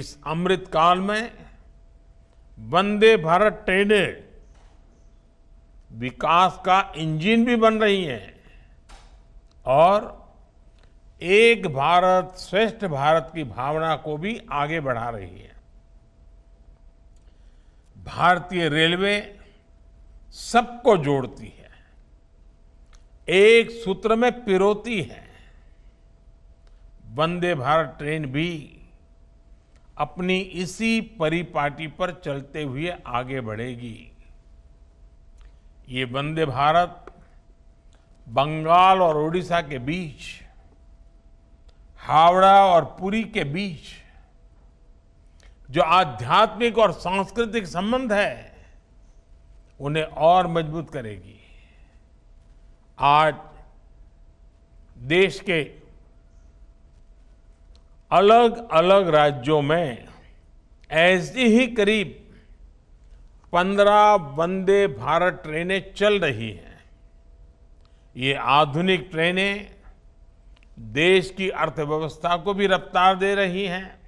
इस अमृत काल में वंदे भारत ट्रेनें विकास का इंजन भी बन रही हैं और एक भारत श्रेष्ठ भारत की भावना को भी आगे बढ़ा रही है भारतीय रेलवे सबको जोड़ती है एक सूत्र में पिरोती है वंदे भारत ट्रेन भी अपनी इसी परिपाटी पर चलते हुए आगे बढ़ेगी ये वंदे भारत बंगाल और ओडिशा के बीच हावड़ा और पुरी के बीच जो आध्यात्मिक और सांस्कृतिक संबंध है उन्हें और मजबूत करेगी आज देश के अलग अलग राज्यों में ऐसी ही करीब पंद्रह वंदे भारत ट्रेनें चल रही हैं ये आधुनिक ट्रेनें देश की अर्थव्यवस्था को भी रफ्तार दे रही हैं